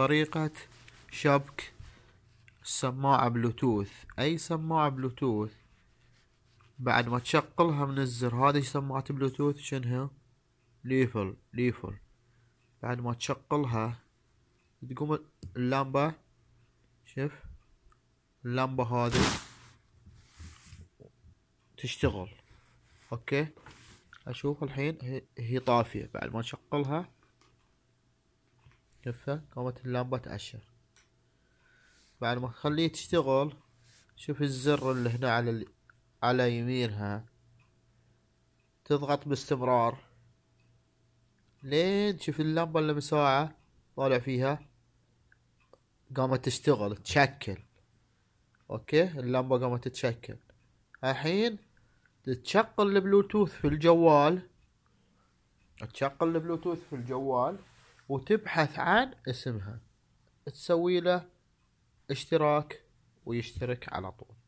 طريقة شبك سماعة بلوتوث أي سماعة بلوتوث بعد ما تشغلها من الزر هذه سماعة بلوتوث شنها ليفل ليفل بعد ما تشغلها تقوم اللمبة شوف اللمبة هذه تشتغل اوكي اشوف الحين هي طافية بعد ما تشغلها لفة قامت اللمبة تأشر بعد ما تخليه تشتغل شوف الزر اللي هنا على ال... على يمينها تضغط باستمرار لين تشوف اللمبة اللي مساعة طالع فيها قامت تشتغل تشكل اوكي اللمبة قامت تتشكل الحين تشغل البلوتوث في الجوال تشغل البلوتوث في الجوال وتبحث عن اسمها تسوي له اشتراك ويشترك على طول